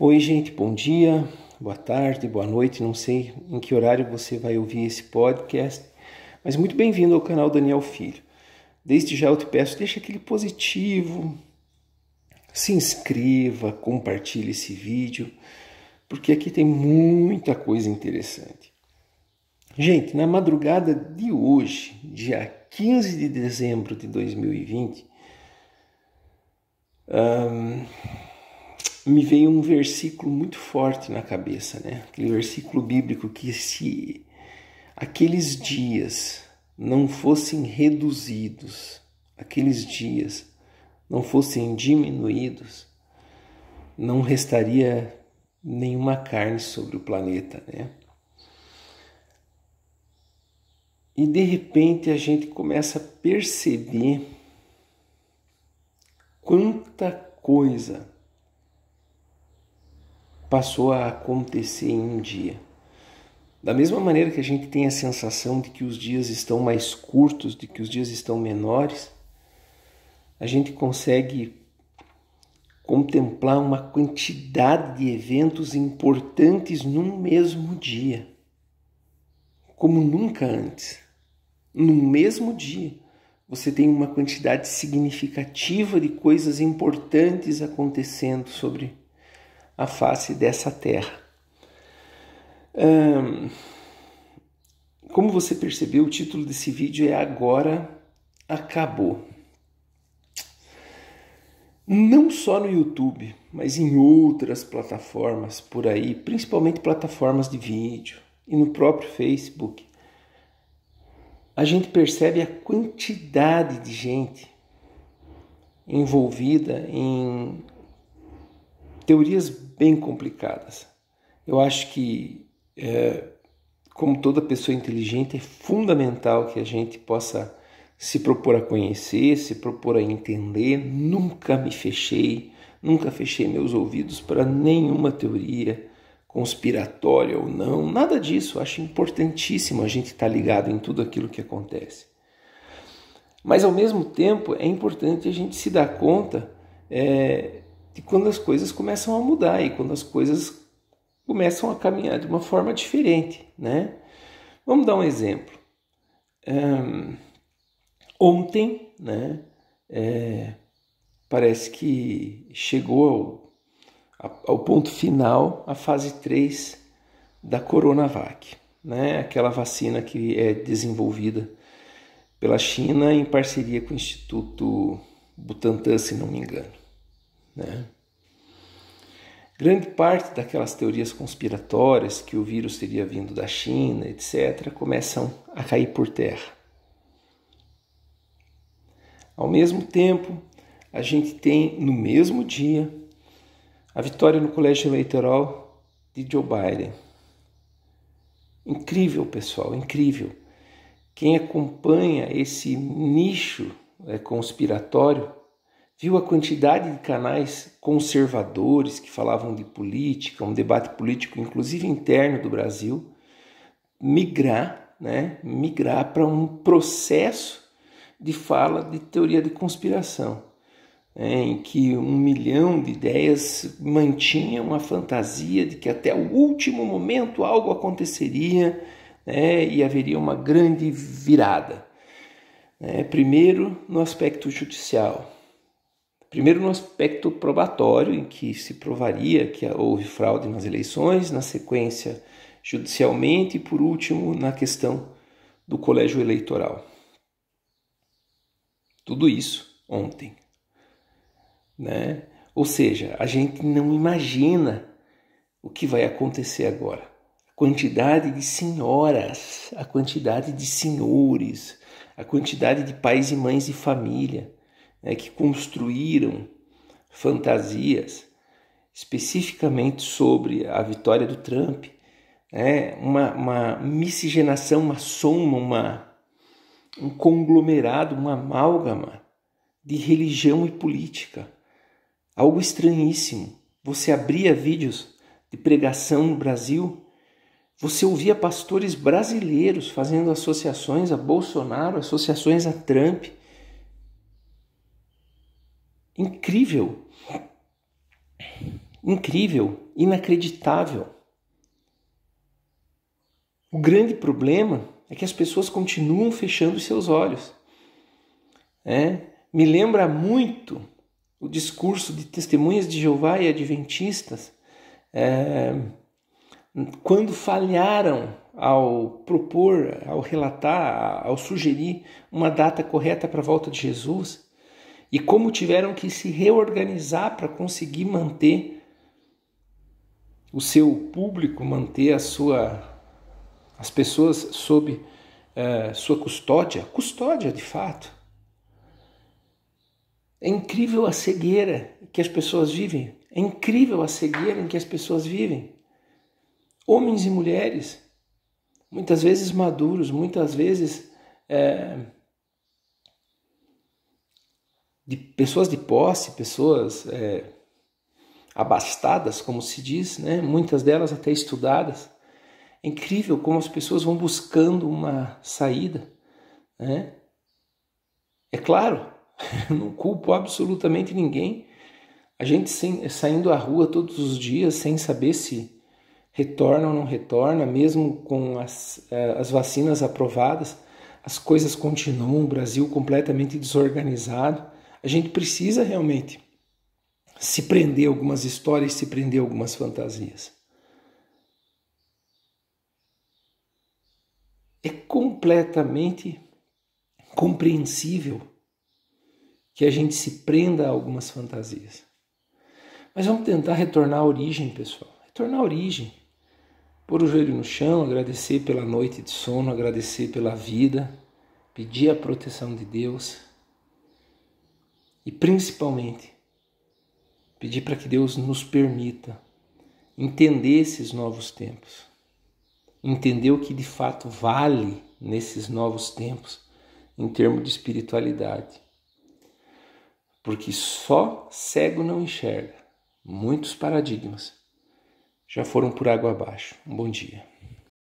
Oi, gente, bom dia, boa tarde, boa noite. Não sei em que horário você vai ouvir esse podcast, mas muito bem-vindo ao canal Daniel Filho. Desde já eu te peço, deixa aquele positivo, se inscreva, compartilhe esse vídeo, porque aqui tem muita coisa interessante. Gente, na madrugada de hoje, dia 15 de dezembro de 2020, um, me veio um versículo muito forte na cabeça, né? Aquele versículo bíblico que se aqueles dias não fossem reduzidos, aqueles dias não fossem diminuídos, não restaria nenhuma carne sobre o planeta, né? E de repente a gente começa a perceber quanta coisa passou a acontecer em um dia. Da mesma maneira que a gente tem a sensação de que os dias estão mais curtos, de que os dias estão menores, a gente consegue contemplar uma quantidade de eventos importantes num mesmo dia, como nunca antes. No mesmo dia, você tem uma quantidade significativa de coisas importantes acontecendo sobre a face dessa terra. como você percebeu, o título desse vídeo é Agora Acabou. Não só no YouTube, mas em outras plataformas por aí, principalmente plataformas de vídeo e no próprio Facebook, a gente percebe a quantidade de gente envolvida em teorias bem complicadas. Eu acho que, é, como toda pessoa inteligente, é fundamental que a gente possa se propor a conhecer, se propor a entender. Nunca me fechei, nunca fechei meus ouvidos para nenhuma teoria conspiratória ou não, nada disso. Eu acho importantíssimo a gente estar tá ligado em tudo aquilo que acontece. Mas ao mesmo tempo é importante a gente se dar conta é, e quando as coisas começam a mudar e quando as coisas começam a caminhar de uma forma diferente, né? Vamos dar um exemplo. Um, ontem, né? É, parece que chegou ao, ao, ponto final a fase 3 da Coronavac, né? Aquela vacina que é desenvolvida pela China em parceria com o Instituto Butantan, se não me engano. Né? Grande parte daquelas teorias conspiratórias que o vírus teria vindo da China, etc., começam a cair por terra. Ao mesmo tempo, a gente tem no mesmo dia a vitória no colégio eleitoral de Joe Biden. Incrível, pessoal, incrível. Quem acompanha esse nicho é, conspiratório Viu a quantidade de canais conservadores que falavam de política, um debate político, inclusive interno do Brasil, migrar, né, migrar para um processo de fala de teoria de conspiração, né, em que um milhão de ideias mantinham uma fantasia de que até o último momento algo aconteceria né, e haveria uma grande virada. Né, primeiro, no aspecto judicial. Primeiro, no aspecto probatório, em que se provaria que houve fraude nas eleições, na sequência, judicialmente, e por último, na questão do colégio eleitoral. Tudo isso ontem. Né? Ou seja, a gente não imagina o que vai acontecer agora. A quantidade de senhoras, a quantidade de senhores, a quantidade de pais e mães de família né, que construíram fantasias especificamente sobre a vitória do Trump, né, uma, uma miscigenação, uma soma, uma, um conglomerado, uma amálgama de religião e política. Algo estranhíssimo. Você abria vídeos de pregação no Brasil, você ouvia pastores brasileiros fazendo associações a Bolsonaro, associações a Trump, incrível, incrível, inacreditável. O grande problema é que as pessoas continuam fechando seus olhos. É? Me lembra muito o discurso de testemunhas de Jeová e adventistas é, quando falharam ao propor, ao relatar, ao sugerir uma data correta para a volta de Jesus e como tiveram que se reorganizar para conseguir manter o seu público, manter a sua, as pessoas sob eh, sua custódia, custódia de fato. É incrível a cegueira que as pessoas vivem. É incrível a cegueira em que as pessoas vivem. Homens e mulheres, muitas vezes maduros, muitas vezes é, de pessoas de posse, pessoas é, abastadas, como se diz, né? muitas delas até estudadas. É incrível como as pessoas vão buscando uma saída. Né? É claro, não culpo absolutamente ninguém. A gente saindo à rua todos os dias sem saber se retorna ou não retorna, mesmo com as, é, as vacinas aprovadas, as coisas continuam, o Brasil completamente desorganizado a gente precisa realmente se prender a algumas histórias, se prender a algumas fantasias. É completamente compreensível que a gente se prenda a algumas fantasias. Mas vamos tentar retornar à origem, pessoal. Retornar à origem. Pôr o joelho no chão, agradecer pela noite de sono, agradecer pela vida, pedir a proteção de Deus e principalmente pedir para que Deus nos permita entender esses novos tempos, entender o que de fato vale nesses novos tempos em termos de espiritualidade. Porque só cego não enxerga. Muitos paradigmas já foram por água abaixo. Um bom dia.